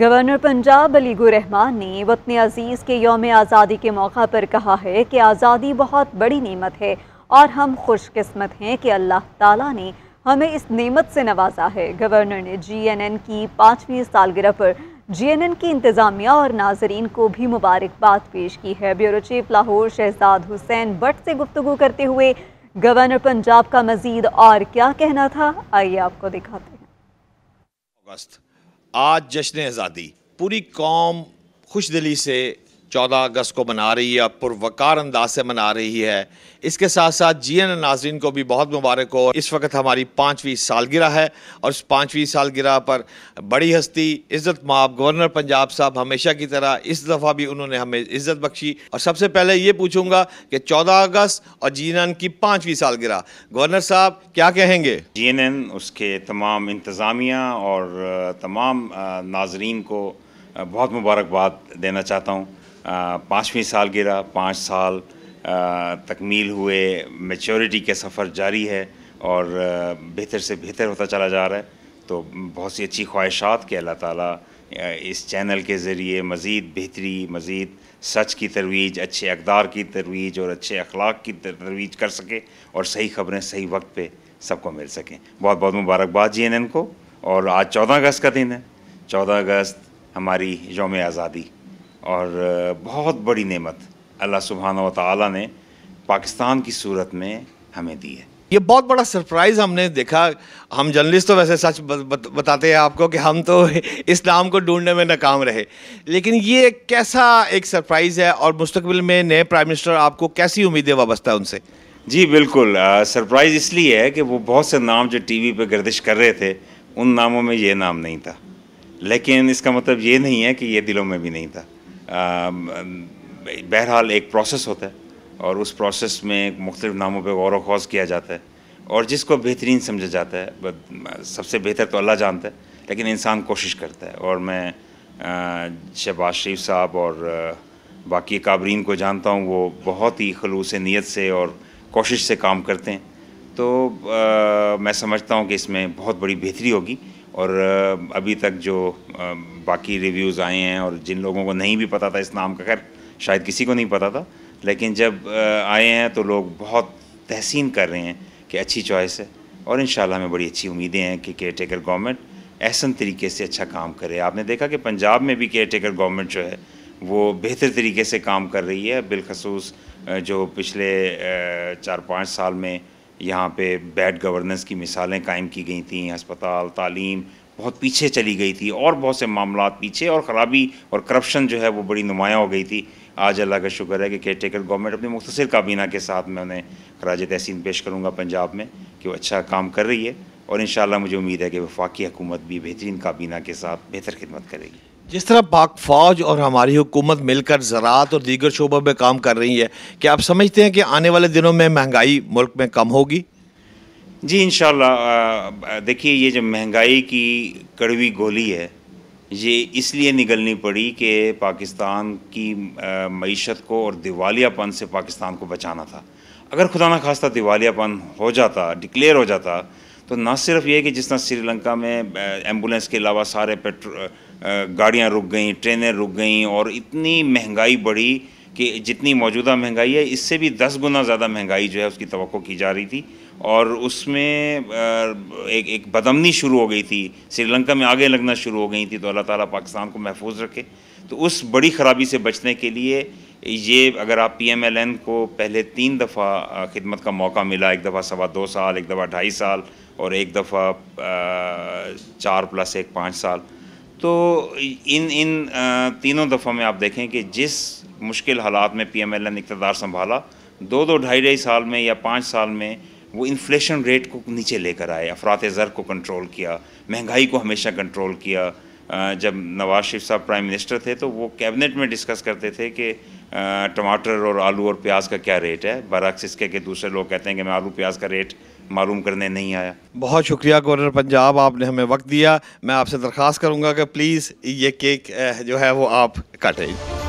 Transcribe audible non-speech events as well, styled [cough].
governor Punjab अलीगुर Rahman ने वतन अजीज़ के योम आज़ादी के मौका पर कहा है कि आज़ादी बहुत बड़ी नेमत है और हम खुशकस्मत हैं कि अल्लाह ताला ने हमें इस नेमत से नवाजा है गवर्नर ने जीएनएन की पाँचवीं सालगिरह पर जीएनएन की इंतज़ामिया और नाजरीन को भी मुबारकबाद पेश की है ब्यूरो चीफ लाहौर शहजाद हुसैन बट से गुफ्तु करते हुए गवर्नर पंजाब का मजीद और क्या कहना था आइए आपको दिखाते हैं आज जश्न आज़ादी पूरी कौम खुश दिली से 14 अगस्त को मना रही है पुरवकार अंदाज से मना रही है इसके साथ साथ जी एन नाजरीन को भी बहुत मुबारक हो इस वक्त हमारी पाँचवीं सालगिरह है और इस पाँचवीं सालगिरह पर बड़ी हस्ती इज़्ज़त माप गवर्नर पंजाब साहब हमेशा की तरह इस दफ़ा भी उन्होंने हमें इज़्ज़त बख्शी और सबसे पहले ये पूछूंगा कि 14 अगस्त और जी एन की पाँचवीं सालगिरह गवर्नर साहब क्या कहेंगे जी एन उसके तमाम इंतज़ामिया और तमाम नाजरीन को बहुत मुबारकबाद देना चाहता हूँ पाँचवीं साल गिरा पाँच साल तकमील हुए मेचोरिटी के सफ़र जारी है और बेहतर से बेहतर होता चला जा रहा है तो बहुत सी अच्छी ख्वाहिशात के अल्लाह ताला इस चैनल के ज़रिए मज़ीद बेहतरी मज़ीद सच की तरवीज अच्छे अकदार की तरवीज और अच्छे अखलाक की तरवीज कर सके और सही ख़बरें सही वक्त पे सबको मिल सकें बहुत बहुत मुबारकबाद जी एन को और आज चौदह अगस्त का दिन है चौदह अगस्त हमारी योम आज़ादी और बहुत बड़ी नेमत अल्लाह सुबहाना ताली ने पाकिस्तान की सूरत में हमें दी है ये बहुत बड़ा सरप्राइज़ हमने देखा हम जर्नलिस्ट तो वैसे सच बताते हैं आपको कि हम तो [laughs] इस नाम को ढूंढने में नाकाम रहे लेकिन ये कैसा एक सरप्राइज़ है और मुस्तबिल में नए प्राइम मिनिस्टर आपको कैसी उम्मीदें वाबस्ता उनसे जी बिल्कुल सरप्राइज़ इसलिए है कि वो बहुत से नाम जो वी पर गर्दिश कर रहे थे उन नामों में ये नाम नहीं था लेकिन इसका मतलब ये नहीं है कि ये दिलों में भी नहीं था Um, बहरहाल एक प्रोसेस होता है और उस प्रोसेस में मुख्तलिफ नामों पर गौर वौज किया जाता है और जिसको बेहतरीन समझा जाता है सबसे बेहतर तो अल्लाह जानता है लेकिन इंसान कोशिश करता है और मैं शहबाज शरीफ साहब और बाकी काबरीन को जानता हूँ वो बहुत ही खलूस नीयत से और कोशिश से काम करते हैं तो आ, मैं समझता हूँ कि इसमें बहुत बड़ी बेहतरी होगी और अभी तक जो बाकी रिव्यूज़ आए हैं और जिन लोगों को नहीं भी पता था इस नाम का खैर शायद किसी को नहीं पता था लेकिन जब आए हैं तो लोग बहुत तहसीन कर रहे हैं कि अच्छी चॉइस है और इन हमें बड़ी अच्छी उम्मीदें हैं कि केयर टेकर गवर्नमेंट ऐसा तरीके से अच्छा काम करे आपने देखा कि पंजाब में भी केयर टेकर गवर्नमेंट जो है वो बेहतर तरीके से काम कर रही है बिलखसूस जो पिछले चार पाँच साल में यहाँ पे बैड गवर्नेंस की मिसालें कायम की गई थी अस्पताल तालीम बहुत पीछे चली गई थी और बहुत से मामला पीछे और ख़राबी और करप्शन जो है वो बड़ी नुमायाँ हो गई थी आज अल्लाह का शुक्र है कि केयर टेकर गवर्नमेंट अपनी मुख्तर काबीना के साथ मैं उन्हें खराज तहसीन पेश करूँगा पंजाब में कि वो अच्छा काम कर रही है और इन मुझे उम्मीद है कि वफाकी हुकूमत भी बेहतरीन काबीना के साथ बेहतर खिदमत करेगी जिस तरह पाक फौज और हमारी हुकूमत मिलकर ज़रात और दीगर शोबों में काम कर रही है क्या आप समझते हैं कि आने वाले दिनों में महंगाई मुल्क में कम होगी जी इन देखिए ये जो महंगाई की कड़वी गोली है ये इसलिए निगलनी पड़ी कि पाकिस्तान की मीशत को और दिवालियापन से पाकिस्तान को बचाना था अगर खुदा ना खास्ता दिवालियापन हो जाता डिक्लेयर हो जाता तो ना सिर्फ ये कि जिस तरह श्रीलंका में एम्बुलेंस के अलावा सारे पेट्रो गाड़ियाँ रुक गई ट्रेनें रुक गई और इतनी महंगाई बढ़ी कि जितनी मौजूदा महंगाई है इससे भी दस गुना ज़्यादा महंगाई जो है उसकी तो की जा रही थी और उसमें एक एक बदमनी शुरू हो गई थी श्रीलंका में आगे लगना शुरू हो गई थी तो अल्लाह ताला पाकिस्तान को महफूज रखे तो उस बड़ी ख़राबी से बचने के लिए ये अगर आप पी एम एल एन को पहले तीन दफ़ा खिदमत का मौका मिला एक दफ़ा सवा दो साल एक दफ़ा ढाई साल और एक दफ़ा चार प्लस एक पाँच साल तो इन इन तीनों दफ़ों में आप देखें कि जिस मुश्किल हालात में पी एम एल एन इकतदार संभाला दो दो ढाई ढाई साल में या पाँच साल में वो इन्फ्लेशन रेट को नीचे लेकर आए अफरात ज़र को कंट्रोल किया महंगाई को हमेशा कंट्रोल किया जब नवाज शरीफ साहब प्राइम मिनिस्टर थे तो वो कैबिनेट में डिस्कस करते थे कि टमाटर और आलू और प्याज का क्या रेट है बरक्स इसके कि दूसरे लोग कहते हैं कि मैं आलू प्याज का रेट मालूम करने नहीं आया बहुत शुक्रिया गवर्नर पंजाब आपने हमें वक्त दिया मैं आपसे दरख्वास्त करूँगा कि प्लीज़ ये केक जो है वो आप काटें